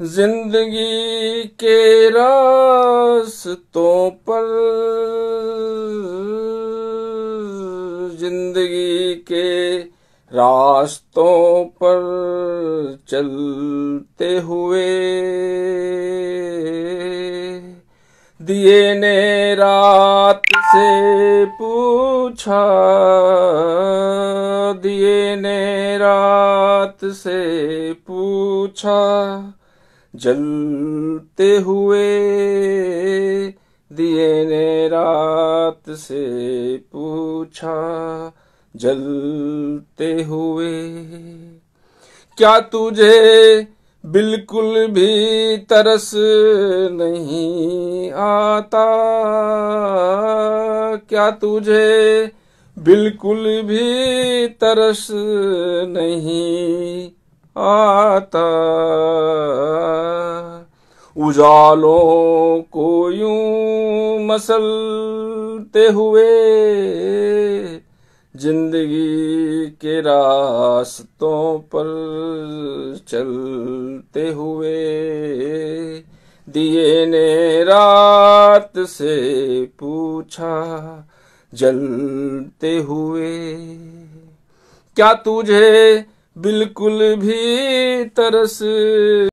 जिंदगी के रास्तों पर जिंदगी के रास्तों पर चलते हुए दिए ने रात से पूछा दिए ने रात से पूछा जलते हुए दिए ने रात से पूछा जलते हुए क्या तुझे बिल्कुल भी तरस नहीं आता क्या तुझे बिल्कुल भी तरस नहीं आता उजालों को यूं मसलते हुए जिंदगी के रास्तों पर चलते हुए दिए ने रात से पूछा जलते हुए क्या तुझे बिल्कुल भी तरस